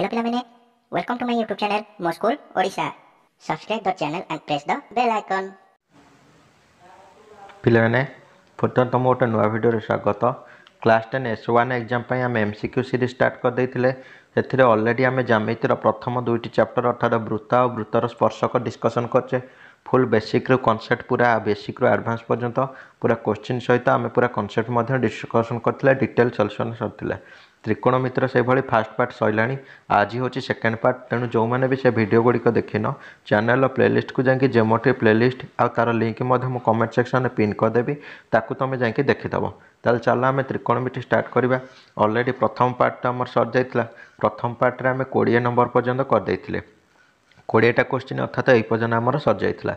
Hello Pilamine, welcome to my YouTube channel Mo School Odisha. Subscribe the channel and press the bell icon. ପିଲାମାନେ ପୁନଃ ତୁମ ଗୋଟେ ନୂଆ ଭିଡ଼ିଓରେ ସ୍ୱାଗତ class ten S one exam ପାଇଁ ଆମେ M C Q series start କରିଦେଇଥିଲେ ସେଥିରେ ଅଲରେଡ଼ି ଆମେ ଜ୍ୟାମିତିର ପ୍ରଥମ ଦୁଇଟି ଚାପ୍ଟର ଅର୍ଥାৎ ବୃତ୍ତ ଆଉ ବୃତ୍ତର ସ୍ପର୍ଶକ ଡିସ୍କସନ୍ କରିଛେ ଫୁଲ୍ ବେସିକ୍ରୁ କନସେପ୍ଟ ପୁରା ବେସିକ୍ରୁ ଆଡ଼ଭାନ୍ସ ପର୍ଯ୍ୟନ୍ତ ପୁରା କୋଶ୍ଚିନ୍ ସହିତ ଆମେ ପୁରା କନସେପ୍ଟ ମଧ୍ୟ ଡିସ୍କସନ୍ କରିଥିଲେ ଡିଟେଲ୍ ସଲ୍ୟୁସନ୍ ସରିଥିଲା ତ୍ରିକୋଣମିତ୍ର ସେଭଳି ଫାଷ୍ଟ ପାର୍ଟ ସରିଲାଣି ଆଜି ହେଉଛି ସେକେଣ୍ଡ ପାର୍ଟ ତେଣୁ ଯେଉଁମାନେ ବି ସେ ଭିଡ଼ିଓ ଗୁଡ଼ିକ ଦେଖିନ ଚ୍ୟାନେଲ୍ର ପ୍ଲେଲିଷ୍ଟକୁ ଯାଇକି ଜେମୋଟ୍ରି ପ୍ଲେଲିଷ୍ଟ ଆଉ ତା'ର ଲିଙ୍କ୍ ମଧ୍ୟ ମୁଁ କମେଣ୍ଟ ସେକ୍ସନରେ ପିନ୍ କରିଦେବି ତାକୁ ତୁମେ ଯାଇକି ଦେଖିଦେବ ତାହେଲେ ଚାଲ ଆମେ ତ୍ରିକୋଣମିତି ଷ୍ଟାର୍ଟ କରିବା ଅଲରେଡ଼ି ପ୍ରଥମ ପାର୍ଟଟା ଆମର ସରିଯାଇଥିଲା ପ୍ରଥମ ପାର୍ଟରେ ଆମେ କୋଡ଼ିଏ ନମ୍ବର ପର୍ଯ୍ୟନ୍ତ କରିଦେଇଥିଲେ কোড়িয়েটা কোଶ୍চিନ୍ ଅର୍ଥାତ ଏଇ ପର୍ଯ୍ୟନ୍ତ ଆମର ସରିଯାଇଥିଲା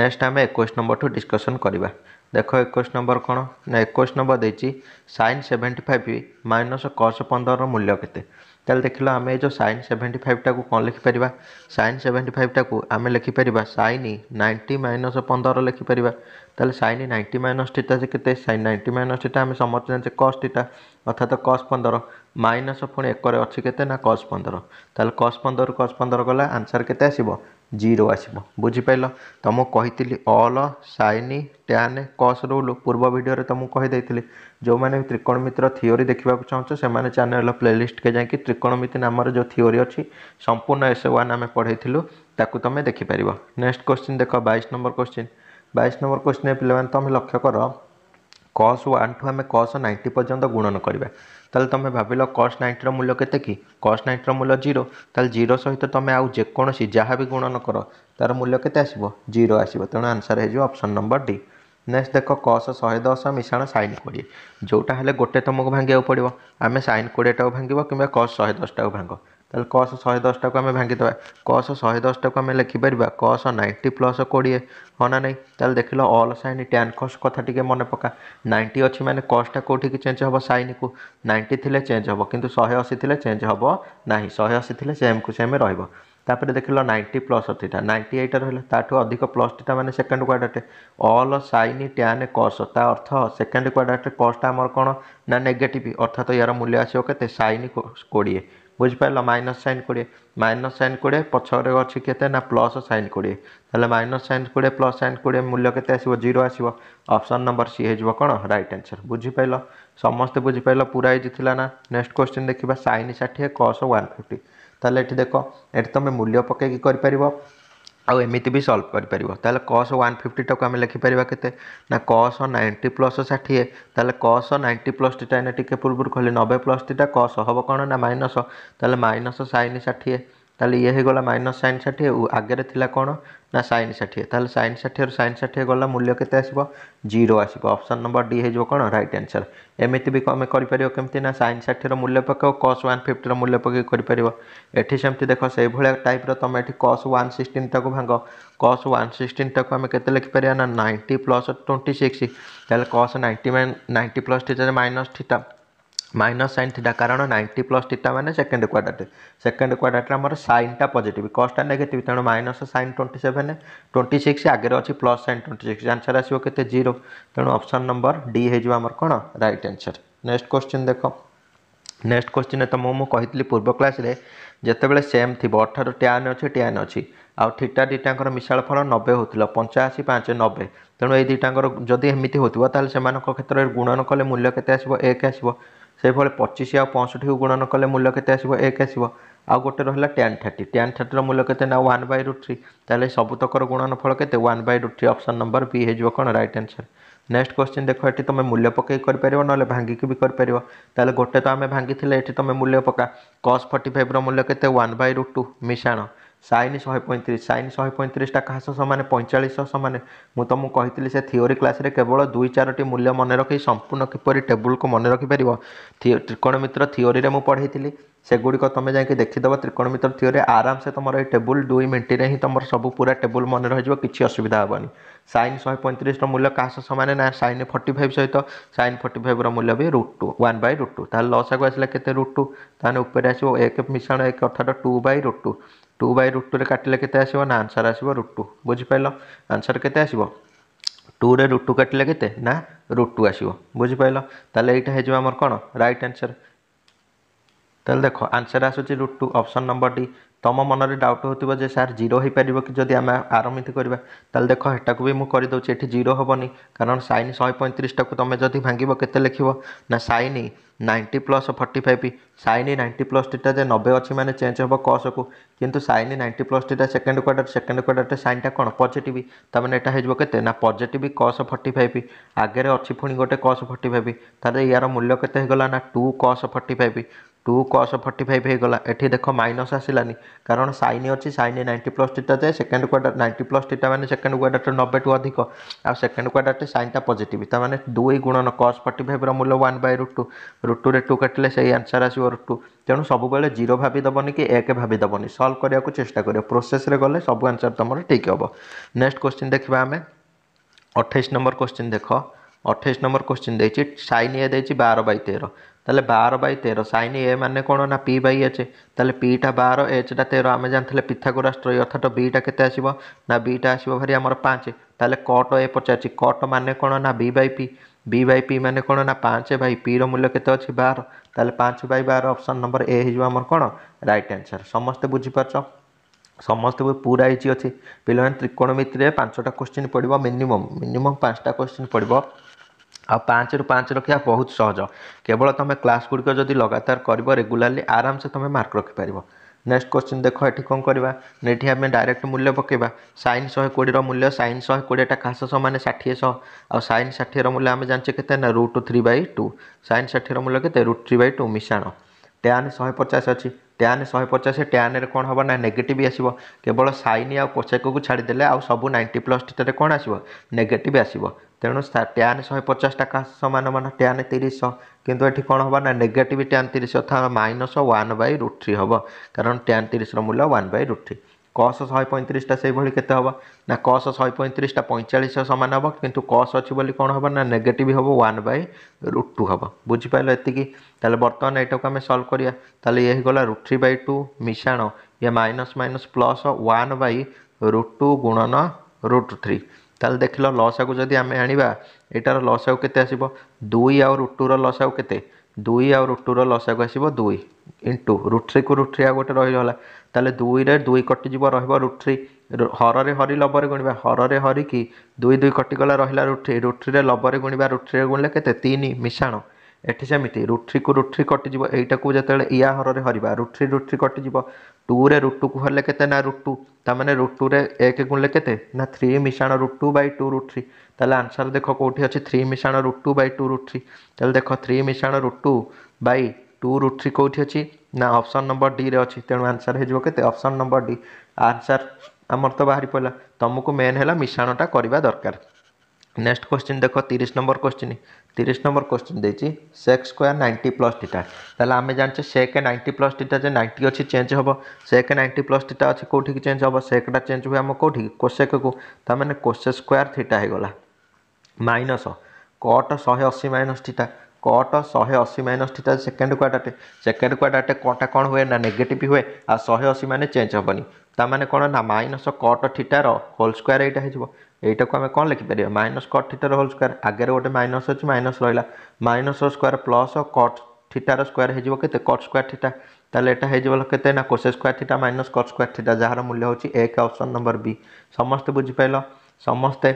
ନେକ୍ସଟ ଆମେ ଏକୋଇଶ ନମ୍ବରଠୁ ଡିସ୍କସନ୍ କରିବା ଦେଖ ଏକୋଇଶ ନମ୍ବର କ'ଣ ନା ଏକୋଇଶ ନମ୍ବର ଦେଇଛି sine seventy five minus cos ପନ୍ଦରର ମୂଲ୍ୟ କେତେ ତାହେଲେ ଦେଖିଲ ଆମେ ଏ ଯେଉଁ ସାଇନ୍ ସେଭେଣ୍ଟି ଫାଇଭ୍ଟାକୁ କ'ଣ ଲେଖିପାରିବା ସାଇନ୍ ସେଭେଣ୍ଟି ଫାଇଭ୍ଟାକୁ ଆମେ ଲେଖିପାରିବା ସାଇନ୍ ନାଇଣ୍ଟି ମାଇନସ୍ ପନ୍ଦର ଲେଖିପାରିବା ତାହେଲେ ସାଇନ୍ ନାଇଣ୍ଟି ମାଇନସ୍ ଥିଟା କେତେ ସାଇନ୍ ନାଇଣ୍ଟି ମାଇନସ୍ ଥିଟା ଆମେ ସମସ୍ତେ ଜାଣିଛେ କସ୍ ଥିଟା অর্থাৎ কস পনেরো মাইନସ୍ ପୁଣି ଏକରେ ଅଛି କେତେ ନା କସ୍ ପନ୍ଦର ତାହେଲେ କସ୍ ପନ୍ଦରରୁ କସ୍ ପନ୍ଦର ଗଲା ଆନ୍ସର୍ କେତେ ଆସିବ ଜିରୋ ଆସିବ ବୁଝିପାରିଲ ତ ମୁଁ କହିଥିଲି all sine tan cos rule ପୂର୍ବ ଭିଡ଼ିଓରେ ତ ମୁଁ କହିଦେଇଥିଲି ଯେଉଁମାନେ ତ୍ରିକୋଣମିତିର ଥିଓରି ଦେଖିବାକୁ ଚାହୁଁଛ ସେମାନେ ଚ୍ୟାନେଲ୍ର ପ୍ଲେଲିଷ୍ଟକେ ଯାଇକି ତ୍ରିକୋଣମିତି ନାମର ଯେଉଁ ଥିଓରି ଅଛି ସମ୍ପୂର୍ଣ୍ଣ ଏସ୍ ୱାନ୍ ଆମେ ପଢ଼େଇଥିଲୁ ତାକୁ ତୁମେ ଦେଖିପାରିବ ନେକ୍ସଟ କ୍ୱେଶ୍ଚିନ୍ ଦେଖ ବାଇଶ ନମ୍ବର କ୍ୱେଶ୍ଚିନ୍ ବାଇଶ ନମ୍ବର କ୍ୱେଶ୍ଚିନ୍ରେ ପିଲାମାନେ ତୁମେ ଲକ୍ଷ୍ୟ କର কস ওয়ানঠু আমি কস নাইন্টি পর্যন্ত গুণন କରିବା তাহলে তুমি ভাবিল কস নাইন্টির মূল্য কেতে কি কস নাইন্টির মূল্য জিরো তাহলে জিরো সহিত তুমি আউ যেকোনসি যাহা বি গুণন কর তার মূল্য কেতে আসব জিরো আসব তেণু আনসার হয়ে যাব অপশন নম্বর ডি নেক্সট দেখ কস শহে দশ মিশ্রণ সাইন কোড়িয়ে যেটা হলে গোটে তোমাকে ভাঙ্গিয়া পড়ব আমি সাইন কোড়িয়েটাও ভাঙ্গিব কিংবা কস শহে দশটাও ভাঙ্গ ତାହେଲେ କସ୍ ଶହେ ଦଶଟାକୁ ଆମେ ଭାଙ୍ଗିଦେବା କସ୍ ଶହେ ଦଶଟାକୁ ଆମେ ଲେଖିପାରିବା କସ୍ ନାଇଣ୍ଟି ପ୍ଲସ୍ କୋଡ଼ିଏ ହଁ ନା ନାହିଁ ତାହେଲେ ଦେଖିଲ ଅଲ୍ ସାଇନ୍ ଟ୍ୟାନ୍ କସ୍ କଥା ଟିକେ ମନେ ପକା ନାଇଣ୍ଟି ଅଛି ମାନେ କସ୍ଟା କେଉଁଠିକି ଚେଞ୍ଜ ହେବ ସାଇନ୍କୁ ନାଇଣ୍ଟି ଥିଲେ ଚେଞ୍ଜ ହେବ କିନ୍ତୁ ଶହେ ଅଶୀ ଥିଲେ ଚେଞ୍ଜ ହେବ ନାହିଁ ଶହେ ଅଶୀ ଥିଲେ ସେମ୍କୁ ସେମ୍ ରହିବ ତାପରେ ଦେଖିଲ ନାଇଣ୍ଟି ପ୍ଲସ୍ ଥିଟା ନାଇଣ୍ଟି ଏଇଟା ରହିଲା ତାଠୁ ଅଧିକ ପ୍ଲସ୍ ଥିଟା ମାନେ second quadrant all sine tan cos ତା ଅର୍ଥ ସେକେଣ୍ଡ କ୍ୱାଡ଼୍ରାଟ୍ କସ୍ଟା ଆମର କ'ଣ ନା ନେଗେଟିଭ୍ ଅର୍ଥାତ ଏହାର ମୂଲ୍ୟ ଆସିବ କେତେ ସାଇନ୍ କୋଡ଼ିଏ বুঝিপারিল মাইনস সাইন কোড়িয়ে মাইনস সাইন কোড়িয়ে পছরে অছি কেতে না প্লস সাইন কোড়িয়ে তাহলে মাইনস সাইন কোড়িয়ে প্লস সাইন কোড়িয়ে মূল্য কেতে আসব জিরো আসব অপশন নম্বর সি হয়ে কোণ রাইট আনসর বুঝিপারিল সমস্তে বুঝিপারিল পুরা হয়েছি না নেক্সট কোশ্চিন দেখবা সাইন ষাঠিয়ে কস ওয়ান ফিফটি তাহলে এটি দেখ এটি তুমি মূল্য পকাইকি করে ଆଉ ଏମିତି ବି ସଲ୍ଭ କରିପାରିବ ତାହେଲେ କସ୍ ୱାନ୍ ଫିଫ୍ଟିଟାକୁ ଆମେ ଲେଖିପାରିବା କେତେ ନା କସ୍ ନାଇଣ୍ଟି ପ୍ଲସ୍ ଷାଠିଏ ତାହେଲେ କସ୍ ନାଇଣ୍ଟି ପ୍ଲସ୍ ଥିଟା ଏଇନା ଟିକେ ପୂର୍ବରୁ କହିଲି ନବେ ପ୍ଲସ୍ ଥିଟା କସ୍ ହେବ କ'ଣ ନା ମାଇନସ୍ ତାହେଲେ ମାଇନସ୍ ସାଇନ୍ ଷାଠିଏ ତାହେଲେ ଇଏ ହେଇଗଲା ମାଇନସ୍ ସାଇନ୍ ଷାଠିଏ ଆଗରେ ଥିଲା କ'ଣ ନା ସାଇନ୍ ଷାଠିଏ ତାହେଲେ ସାଇନ୍ ଷାଠିଏରୁ ସାଇନ୍ ଷାଠିଏ ଗଲା ମୂଲ୍ୟ କେତେ ଆସିବ ଜିରୋ ଆସିବ ଅପସନ୍ ନମ୍ବର ଡି ହେଇଯିବ କ'ଣ ରାଇଟ୍ ଆନ୍ସର୍ ଏମିତି ବି ଆମେ କରିପାରିବ କେମିତି ନା ସାଇନ୍ ଷାଠିଏର ମୂଲ୍ୟ ପକାଇବ କସ୍ ୱାନ୍ ଫିଫ୍ଟିର ମୂଲ୍ୟ ପକାଇକି କରିପାରିବ ଏଠି ସେମିତି ଦେଖ ସେଇଭଳିଆ ଟାଇପ୍ର ତୁମେ ଏଠି କସ୍ ୱାନ୍ ସିକ୍ସଟିନ୍ଟାକୁ ଭାଙ୍ଗ କସ୍ ୱାନ୍ ସିକ୍ସଟିନ୍ଟାକୁ ଆମେ କେତେ ଲେଖିପାରିବା ନା ନାଇଣ୍ଟି ପ୍ଲସ୍ ଟ୍ୱେଣ୍ଟି ସିକ୍ସ ତାହେଲେ cos ninety ninety plus theta minus theta minus sine theta কারণ নাইন্টি প্লস থিটা মানে সেকেন্ড কোয়াড্রাট সেকেন্ড কোয়াড্রাটে আমার সাইনটা পজিটিভ কসটা নেগেটিভ তেমন minus sine twenty seven twenty six আগে অছি plus sine twenty six answer আসবে কেতে জিরো তেমন অপশন নম্বর ডি হয়ে আমার কোণ রাইট আনসার নেক্সট কোশ্চিন দেখ নেক্সট কোশ্চিন তুমি মু কহিলি পূর্ব ক্লাসে যেতবে সেম থিব অঠার ট্যান অছি ট্যান অছি ଆଉ ଥିଟା ଦୁଇଟାଙ୍କର ମିଶାଳ ଫଳ ନବେ ହେଉଥିଲା ପଞ୍ଚାଅଶୀ ପାଞ୍ଚ ନବେ ତେଣୁ ଏଇ ଦୁଇଟାଙ୍କର ଯଦି ଏମିତି ହେଉଥିବ ତାହେଲେ ସେମାନଙ୍କ କ୍ଷେତ୍ରରେ ଗୁଣନ କଲେ ମୂଲ୍ୟ କେତେ ଆସିବ ଏକ ଆସିବ ସେହିଭଳି ପଚିଶ ଆଉ ପଞ୍ଚଷଠିକୁ ଗୁଣନ କଲେ ମୂଲ୍ୟ କେତେ ଆସିବ ଏକ ଆସିବ ଆଉ ଗୋଟେ ରହିଲା ଟେନ୍ ଥାର୍ଟି ଟେନ୍ ଥାର୍ଟିର ମୂଲ୍ୟ କେତେ ନା ୱାନ୍ ବାଇ ରୁଟ୍ ଥ୍ରୀ ତାହେଲେ ସବୁତକର ଗୁଣନ ଫଳ କେତେ one by root three option number B ହେଇଯିବ କ'ଣ ରାଇଟ୍ ଆନ୍ସର୍ ନେକ୍ସଟ କ୍ୱେଶ୍ଚିନ୍ ଦେଖ ଏଠି ତୁମେ ମୂଲ୍ୟ ପକାଇ କରିପାରିବ ନହେଲେ ଭାଙ୍ଗିକି ବି କରିପାରିବ ତାହେଲେ ଗୋଟେ ତ ଆମେ ଭାଙ୍ଗିଥିଲେ ଏଠି ତୁମେ ମୂଲ୍ୟ ପକା କସ୍ ଫର୍ଟି ଫାଇଭ୍ର ମୂଲ୍ୟ କେତେ ୱାନ୍ ବାଇ ରୁଟ୍ ଟୁ ମିଶାଣ ସାଇନ୍ ଶହେ ପଇଁତିରିଶ ସାଇନ୍ ଶହେ ପଇଁତିରିଶଟା କାହା ସହ ସମାନେ ପଇଁଚାଳିଶ ସହ ସମାନେ ମୁଁ ତୁମକୁ କହିଥିଲି ସେ ଥିଓରି କ୍ଲାସ୍ରେ କେବଳ ଦୁଇ ଚାରୋଟି ମୂଲ୍ୟ ମନେ ରଖି ସମ୍ପୂର୍ଣ୍ଣ କିପରି ଟେବୁଲ୍କୁ ମନେ ରଖିପାରିବ ତ୍ରିକୋଣମିତ୍ର ଥିଓରିରେ ମୁଁ ପଢ଼େଇଥିଲି ସେଗୁଡ଼ିକ ତୁମେ ଯାଇକି ଦେଖିଦେବ ତ୍ରିକୋଣମିତ୍ର ଥିଓରି ଆରାମସେ ତୁମର ଏଇ ଟେବୁଲ୍ ଦୁଇ ମିନିଟ୍ରେ ହିଁ ତୁମର ସବୁ ପୁରା ଟେବୁଲ୍ ମନେ ରହିଯିବ କିଛି ଅସୁବିଧା ହେବନି ସାଇନ୍ ଶହେ ପଇଁତିରିଶର ମୂଲ୍ୟ କାହା ସହ ସମାନେ ନା ସାଇନ୍ ଫର୍ଟି ଫାଇଭ୍ ସହିତ ସାଇନ୍ ଫର୍ଟି ଫାଇଭ୍ର ମୂଲ୍ୟ ବି root two one by root two ତାହେଲେ ଲସାକୁ ଆସିଲା କେତେ ରୁଟ୍ ଟୁ ତାହେଲେ ଉପରେ ଆସିବ ଏକ ମିଶାଣ ଏକ ଅର୍ଥାତ two by root two two by root ଟୁରେ କାଟିଲେ କେତେ ଆସିବ ନା ଆନ୍ସର୍ ଆସିବ ରୁଟ୍ ଟୁ ବୁଝିପାରିଲ ଆନ୍ସର୍ କେତେ ଆସିବ ଟୁରେ ରୁଟ୍ ଟୁ କାଟିଲେ କେତେ ନା ରୁଟ୍ ଟୁ ଆସିବ ବୁଝିପାରିଲ ତାହେଲେ ଏଇଟା ହେଇଯିବ ଆମର କ'ଣ ରାଇଟ୍ ଆନ୍ସର୍ ତାহলে ଦେଖ ଆନ୍ସର୍ ଆସୁଛି root two option number D ତମ ମନରେ ଡାଉଟ୍ ହେଉଥିବ ଯେ ସାର୍ ଜିରୋ ହୋଇପାରିବ କି ଯଦି ଆମେ ଆରମିତି କରିବା ତାହେଲେ ଦେଖ ହେଟାକୁ ବି ମୁଁ କରିଦେଉଛି ଏଠି ଜିରୋ ହେବନି କାରଣ ସାଇନ୍ ଶହେ ପଇଁତିରିଶଟାକୁ ତୁମେ ଯଦି ଭାଙ୍ଗିବ କେତେ ଲେଖିବ ନା sine ninety plus forty five sine ninety plus theta ଯେ ନବେ ଅଛି ମାନେ ଚେଞ୍ଜ ହେବ କସକୁ କିନ୍ତୁ sine ninety plus theta second quarter second କ୍ୱାର୍ଟରରେ ସାଇନ୍ଟା କ'ଣ ପଜିଟିଭ୍ ତା'ମାନେ ଏଇଟା ହେଇଯିବ କେତେ ନା ପଜିଟିଭ୍ କସ୍ ଫର୍ଟି ଫାଇଭ୍ ଆଗରେ ଅଛି ପୁଣି ଗୋଟେ କସ୍ ଫର୍ଟି ଫାଇଭ୍ ତା'ହେଲେ ଏହାର ମୂଲ୍ୟ କେତେ ହେଇଗଲା ନା two cos forty five two cos forty five ହେଇଗଲା ଏଠି ଦେଖ ମାଇନସ୍ ଆସିଲାନି କାରଣ ସାଇନ୍ ଅଛି ସାଇନ୍ ନାଇଣ୍ଟି ପ୍ଲସ୍ ଟିଟା ଯାଏ second quarter ninety plus theta ମାନେ ସେକେଣ୍ଡ କ୍ୱାର୍ଟରଟା ନବେଠୁ ଅଧିକ ଆଉ ସେକେଣ୍ଡ କ୍ୱାର୍ଟରଟି ସାଇନ୍ଟା ପଜିଟିଭ୍ ତା'ମାନେ ଦୁଇ ଗୁଣନ କସ୍ ଫର୍ଟି ଫାଇଭ୍ର ମୂଲ୍ୟ one by root two root ଟୁରେ ଟୁ କାଟିଲେ ସେଇ ଆନ୍ସର୍ ଆସିବ ରୁଟ୍ ଟୁ ତେଣୁ ସବୁବେଳେ ଜିରୋ ଭାବି ଦେବନି କି ଏକ ଭାବି ଦେବନି ସଲ୍ଭ କରିବାକୁ ଚେଷ୍ଟା କରିବ ପ୍ରୋସେସ୍ରେ ଗଲେ ସବୁ ଆନ୍ସର୍ ତୁମର ଠିକ୍ ହେବ ନେକ୍ସଟ କ୍ୱେଶ୍ଚିନ୍ ଦେଖିବା ଆମେ ଅଠେଇଶ ନମ୍ବର କ୍ୱେଶ୍ଚିନ୍ ଦେଖ ଅଠେଇଶ ନମ୍ବର କ୍ୱେଶ୍ଚିନ୍ ଦେଇଛି ସାଇନ୍ ଏ ଦେଇଛି ବାର ବାଇ ତେର তাহলে বার বাই তেরো সাইন এ মানে কোণ না পি বাই এচ তাহলে পিটা বার এচটা তেরো আমি জানিলে পিথাগোরাস ত্রয় অর্থাৎ বিটা কে আসব না বিটা আসব ভারি আমার পাঁচ তাহলে কট এ পচারছি কট মানে কোণ না B by P B by P মানে কোণ না পাঁচ বাই পির মূল্য কেতে অছি বার তাহলে পাঁচ বাই বার অপশন নম্বর এ হয়ে আমার কোণ রাইট আনসার সমস্তে বুঝিপারছ সমস্ত পুরা ହେଇଛି ଅଛି ପିଲାମାନେ ତ୍ରିକୋଣମିତିରେ ପାଞ୍ଚଟା କୋଶ୍ଚିନ୍ ପଡ଼ିବ মিনিমম ମିନିମମ୍ ପାଞ୍ଚଟା କୋଶ୍ଚିନ୍ ପଡ଼ିବ ଆଉ ପାଞ୍ଚରୁ ପାଞ୍ଚ ରଖିବା ବହୁତ ସହଜ କେବଳ ତୁମେ କ୍ଲାସ୍ ଗୁଡ଼ିକ ଯଦି ଲଗାତାର କରିବ ରେଗୁଲାରଲି ଆରାମସେ ତୁମେ ମାର୍କ ରଖିପାରିବ ନେକ୍ସଟ କୋଶ୍ଚିନ୍ ଦେଖ ଏଠି କ'ଣ କରିବା ଏଠି ଆମେ ଡାଇରେକ୍ଟ ମୂଲ୍ୟ ପକାଇବା ସାଇନ୍ ଶହେ କୋଡ଼ିଏର ମୂଲ୍ୟ ସାଇନ୍ ଶହେ କୋଡ଼ିଏଟା ଖାସ ସହ ଷାଠିଏ ଶହ ଆଉ ସାଇନ୍ ଷାଠିଏର ମୂଲ୍ୟ ଆମେ ଜାଣିଛେ କେତେ ନା root three by two sine ଷାଠିଏର ମୂଲ୍ୟ କେତେ ରୁଟ୍ ଥ୍ରୀ ବାଇ ଟୁ ମିଶାଣ ଟ୍ୟାନ୍ ଶହେ ପଚାଶ ଅଛି ট্যাନ୍ ଶହେ ପଚାଶ ଟ୍ୟାନ୍ରେ କ'ଣ ହେବ ନା ନେଗେଟିଭ୍ ଆସିବ କେବଳ ସାଇନ୍ ଆଉ କୋଷେକକୁ ଛାଡ଼ିଦେଲେ ଆଉ ସବୁ ନାଇଣ୍ଟି ପ୍ଲସ୍ ଭିତରେ କ'ଣ ଆସିବ ନେଗେଟିଭ୍ ଆସିବ ତେଣୁ ଟ୍ୟାନ୍ ଶହେ ପଚାଶଟା କାହା ସମାନ ମାନ ଟ୍ୟାନ୍ ତିରିଶ କିନ୍ତୁ ଏଠି କ'ଣ ହେବ ନା ନେଗେଟିଭ୍ ଟ୍ୟାନ୍ ତିରିଶ ଅର୍ଥାତ୍ minus one by root three ହେବ କାରଣ ଟ୍ୟାନ୍ ତିରିଶର ମୂଲ୍ୟ one by root three cos ଶହେ ପଇଁତିରିଶଟା ସେଇଭଳି କେତେ ହେବ ନା କସ୍ ଶହେ ପଇଁତିରିଶଟା ପଇଁଚାଳିଶ ସମାନ ହେବ କିନ୍ତୁ କସ୍ ଅଛି ବୋଲି କ'ଣ ହେବ ନା ନେଗେଟିଭ୍ ହେବ ୱାନ୍ ବାଇ ରୁଟ୍ ଟୁ ହେବ ବୁଝିପାରିଲ ଏତିକି ତାହେଲେ ବର୍ତ୍ତମାନ ଏଇଟାକୁ ଆମେ ସଲ୍ଭ କରିବା ତାହେଲେ ଇଏ ହେଇଗଲା ରୁଟ୍ ଥ୍ରୀ ବାଇ ଟୁ ମିଶାଣ ଇଏ minus minus plus one by root two ଗୁଣନ ରୁଟ୍ ଥ୍ରୀ ତାହେଲେ ଦେଖିଲ ଲସାକୁ ଯଦି ଆମେ ଆଣିବା ଏଇଟାର ଲସାକୁ କେତେ ଆସିବ ଦୁଇ ଆଉ ରୁଟ୍ ଟୁର ଲସାକୁ କେତେ ଦୁଇ ଆଉ ରୁଟ୍ ଟୁର ଲସାକୁ ଆସିବ ଦୁଇ ଇଣ୍ଟୁ ରୁଟ୍ ଥ୍ରୀକୁ ରୁଟ୍ ଥ୍ରୀ ଆଉ ଗୋଟେ ରହିଗଲା ତାହେଲେ ଦୁଇରେ ଦୁଇ କଟିଯିବ ରହିବ ରୁଟ୍ ଥ୍ରୀ ହରରେ ହରି ଲବରେ ଗୁଣିବା ହରରେ ହରିକି ଦୁଇ ଦୁଇ କଟିଗଲା ରହିଲା ରୁଟ୍ ଥ୍ରୀ ରୁଟ୍ ଥ୍ରୀରେ ଲବରେ ଗୁଣିବା ରୁଟ୍ ଥ୍ରୀରେ ଗୁଣିଲେ କେତେ ତିନି ମିଶାଣ ଏଠି ସେମିତି ରୁଟ୍ ଥ୍ରୀକୁ ରୁଟ୍ ଥ୍ରୀ କଟିଯିବ ଏଇଟାକୁ ଯେତେବେଳେ ଇୟା ହରରେ ହରିବା ରୁଟ୍ ଥ୍ରୀ ରୁଟ୍ ଥ୍ରୀ କଟିଯିବ ଟୁରେ ରୁଟ୍ ଟୁକୁ ହରିଲେ କେତେ ନା ରୁଟ୍ ଟୁ ତାମାନେ ରୁଟ୍ ଟୁରେ ଏକ ଗୁଣିଲେ କେତେ ନା ଥ୍ରୀ ମିଶାଣ root two by two root three ତାହେଲେ ଆନ୍ସର୍ ଦେଖ କେଉଁଠି ଅଛି ଥ୍ରୀ ମିଶାଣ root two by two root three ତାହେଲେ ଦେଖ ଥ୍ରୀ ମିଶାଣ root two by two root three କେଉଁଠି ଅଛି ନା ଅପସନ୍ ନମ୍ବର ଡିରେ ଅଛି ତେଣୁ ଆନ୍ସର୍ ହେଇଯିବ କେତେ ଅପସନ୍ ନମ୍ବର ଡି ଆନ୍ସର୍ ଆମର ତ ବାହାରି ପଡ଼ିଲା ତୁମକୁ ମେନ୍ ହେଲା ମିଶାଣଟା କରିବା ଦରକାର নেক্সট কোশ্চিন দেখো তিরিশ নম্বর কোশ্চিন তিরিশ নম্বর কোশ্চিন দিয়েছি সেক স্কোয়ার নাইনটি প্লস টিটা তাহলে আমি জানছে সেকে নাইনটি প্লস টিটা যে নাইনটি অছি চেঞ্জ হব সেকে নাইনটি প্লস টিটা অছি কোটিকি চেঞ্জ হব সেকটা চেঞ্জ হুয়ে আমার কোটিকি কোশেকু তার মানে কোশে স্কোয়ার থিটা হয়ে গলা মাইনস কট শহে অশী মাইনস টিটা কট ଶହେ ଅଶୀ ମାଇନସ୍ ଥିଟା ସେକେଣ୍ଡ କ୍ୱାଡ଼ାଟେ ସେକେଣ୍ଡ କ୍ୱାଡ଼ାଟେ କଟା କ'ଣ ହୁଏ ନା ନେଗେଟିଭ୍ ହୁଏ ଆଉ ଶହେ ଅଶୀ ମାନେ ଚେଞ୍ଜ ହେବନି ତା'ମାନେ କ'ଣ ନା ମାଇନସ୍ କଟ୍ ଥିଟାର ହୋଲ୍ ସ୍କୋୟାର୍ ଏଇଟା ହେଇଯିବ ଏଇଟାକୁ ଆମେ କ'ଣ ଲେଖିପାରିବା ମାଇନସ୍ କଟ୍ ଥିଟାର ହୋଲ୍ ସ୍କୋୟାର୍ ଆଗରେ ଗୋଟେ ମାଇନସ୍ ଅଛି ମାଇନସ୍ ରହିଲା ମାଇନସ୍ର ସ୍କୋୟାର୍ ପ୍ଲସ୍ କଟ୍ ଥିଟାର ସ୍କୋୟାର୍ ହେଇଯିବ କେତେ କଟ୍ ସ୍କୋୟାର୍ ଥିଟା ତାହେଲେ ଏଇଟା ହେଇଯିବ କେତେ ନା cosec square theta minus cot square theta ଯାହାର ମୂଲ୍ୟ ହେଉଛି ଏକ ଅପସନ୍ ନମ୍ବର ବି ସମସ୍ତେ ବୁଝିପାରିଲ ସମସ୍ତେ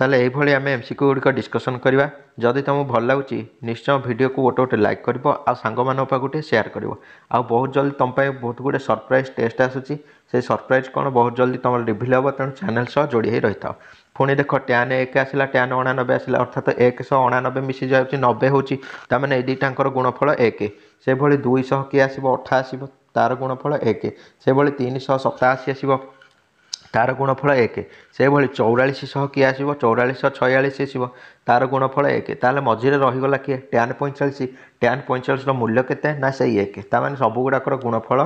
ତାହେଲେ ଏଇଭଳି ଆମେ ଏମ୍ସିକ୍ୟୁ ଗୁଡ଼ିକ ଡିସ୍କସନ୍ କରିବା ଯଦି ତୁମକୁ ଭଲ ଲାଗୁଛି ନିଶ୍ଚୟ ଭିଡ଼ିଓକୁ ଗୋଟେ ଗୋଟେ ଲାଇକ୍ କରିବ ଆଉ ସାଙ୍ଗମାନଙ୍କ ପାଖକୁ ଟିକେ ସେୟାର କରିବ ଆଉ ବହୁତ ଜଲ୍ଦି ତୁମ ପାଇଁ ବହୁତ ଗୁଡ଼ିଏ ସରପ୍ରାଇଜ୍ ଟେଷ୍ଟ ଆସୁଛି ସେଇ ସରପ୍ରାଇଜ୍ କ'ଣ ବହୁତ ଜଲ୍ଦି ତୁମର ରିଭିଲ୍ ହେବ ତେଣୁ ଚ୍ୟାନେଲ୍ ସହ ଯୋଡ଼ି ହୋଇ ରହିଥାଅ ପୁଣି ଦେଖ ଟ୍ୟାନ୍ ଏକ ଆସିଲା ଟ୍ୟାନ୍ ଅଣାନବେ ଆସିଲା ଅର୍ଥାତ୍ ଏକ ଶହ ଅଣାନବେ ମିଶିଯାଉଛି ନବେ ହେଉଛି ତା'ମାନେ ଏଇ ଦୁଇଟାଙ୍କର ଗୁଣଫଳ ଏକ ସେଭଳି ଦୁଇଶହ କିଏ ଆସିବ ଅଠା ଆସିବ ତା'ର ଗୁଣଫଳ ଏକ ସେଭଳି ତିନିଶହ ସତାଅଶୀ ଆସିବ ତା'ର ଗୁଣଫଳ ଏକ ସେହିଭଳି ଚଉରାଳିଶ ସହ କିଏ ଆସିବ ଚଉରାଳିଶ ସହ ଛୟାଳିଶ ଆସିବ ତା'ର ଗୁଣଫଳ ଏକ ତା'ହେଲେ ମଝିରେ ରହିଗଲା କିଏ ଟ୍ୟାନ୍ ପଇଁଚାଳିଶ ଟ୍ୟାନ୍ ପଇଁଚାଳିଶର ମୂଲ୍ୟ କେତେ ନା ସେଇ ଏକ ତା'ମାନେ ସବୁଗୁଡ଼ାକର ଗୁଣଫଳ